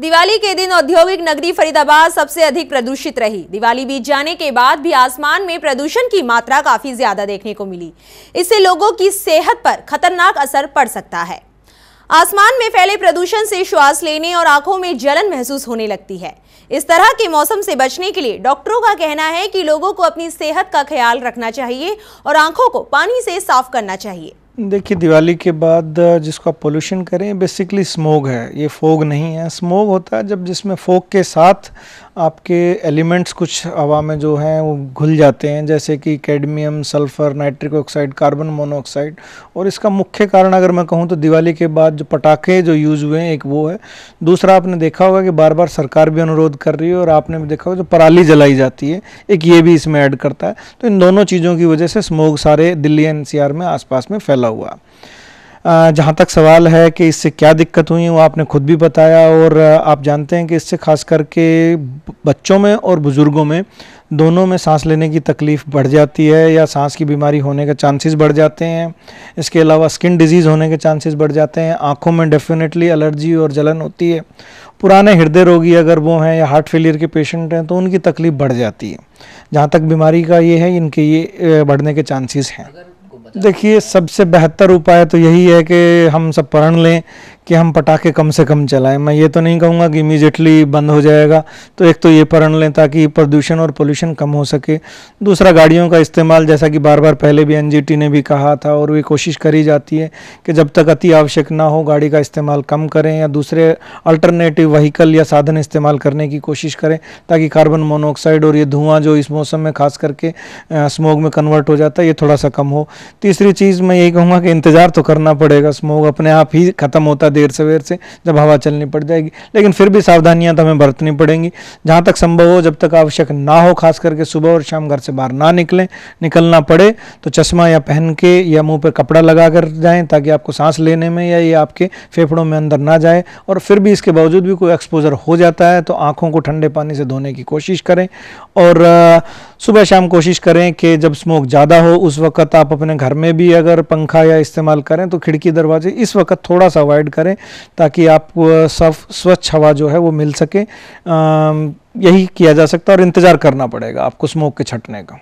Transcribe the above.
दिवाली के दिन औद्योगिक नगरी फरीदाबाद सबसे अधिक प्रदूषित रही दिवाली बीत जाने के बाद भी आसमान में प्रदूषण की मात्रा काफी ज्यादा देखने को मिली इससे लोगों की सेहत पर खतरनाक असर पड़ सकता है आसमान में फैले प्रदूषण से श्वास लेने और आंखों में जलन महसूस होने लगती है इस तरह के मौसम से बचने के लिए डॉक्टरों का कहना है कि लोगों को अपनी सेहत का ख्याल रखना चाहिए और आंखों को पानी से साफ करना चाहिए देखिए दिवाली के बाद जिसको आप पोल्यूशन करें बेसिकली स्मोग है ये फोग नहीं है स्मोग होता है जब जिसमें फोग के साथ आपके एलिमेंट्स कुछ हवा में जो हैं वो घुल जाते हैं जैसे कि cadmium sulphur nitric oxide carbon monoxide और इसका मुख्य कारण अगर मैं कहूँ तो दिवाली के बाद जो पटाखे जो यूज़ हुए हैं एक वो है दूसरा आपने देखा होगा कि बार बार सरकार भी अनुरोध कर रही है और आपने भी देखा होगा जो पराली जलाई जाती है एक ये भी इसमें ऐड करता है तो इन दोनों चीज़ों की वजह से स्मोग सारे दिल्ली एन में आसपास में फैला डाला हुआ जहाँ तक सवाल है कि इससे क्या दिक्कत हुई वो आपने खुद भी बताया और आप जानते हैं कि इससे खास करके बच्चों में और बुज़ुर्गों में दोनों में सांस लेने की तकलीफ़ बढ़ जाती है या सांस की बीमारी होने के चांसेस बढ़ जाते हैं इसके अलावा स्किन डिजीज़ होने के चांसेस बढ़ जाते हैं आँखों में डेफिनेटली एलर्जी और जलन होती है पुराने हृदय रोगी अगर वो हैं या हार्ट फेलियर के पेशेंट हैं तो उनकी तकलीफ़ बढ़ जाती है जहाँ तक बीमारी का ये है इनके ये बढ़ने के चांसेस हैं देखिए सबसे बेहतर उपाय तो यही है कि हम सब पढ़ लें कि हम पटाखे कम से कम चलाएं मैं ये तो नहीं कहूँगा कि इमीजिएटली बंद हो जाएगा तो एक तो ये परण लें ताकि प्रदूषण और पोल्यूशन कम हो सके दूसरा गाड़ियों का इस्तेमाल जैसा कि बार बार पहले भी एन ने भी कहा था और भी कोशिश करी जाती है कि जब तक अति आवश्यक ना हो गाड़ी का इस्तेमाल कम करें या दूसरे अल्टरनेटिव व्हीकल या साधन इस्तेमाल करने की कोशिश करें ताकि कार्बन मोनोऑक्साइड और ये धुआं जो इस मौसम में खास करके स्मोग में कन्वर्ट हो जाता है ये थोड़ा सा कम हो तीसरी चीज़ मैं यही कहूँगा कि इंतज़ार तो करना पड़ेगा स्मोग अपने आप ही ख़त्म होता देर सवेर से जब हवा चलनी पड़ जाएगी लेकिन फिर भी सावधानियां तो हमें बरतनी पड़ेंगी जहां तक संभव हो जब तक आवश्यक ना हो खास करके सुबह और शाम घर से बाहर ना निकलें निकलना पड़े तो चश्मा या पहन के या मुंह पर कपड़ा लगा कर जाएँ ताकि आपको सांस लेने में या ये आपके फेफड़ों में अंदर ना जाए और फिर भी इसके बावजूद भी कोई एक्सपोजर हो जाता है तो आँखों को ठंडे पानी से धोने की कोशिश करें और सुबह शाम कोशिश करें कि जब स्मोक ज़्यादा हो उस वक्त आप अपने घर में भी अगर पंखा या इस्तेमाल करें तो खिड़की दरवाजे इस वक्त थोड़ा सा अवॉइड करें करें ताकि आप सब स्वच्छ हवा जो है वो मिल सके यही किया जा सकता है और इंतज़ार करना पड़ेगा आपको स्मोक के छटने का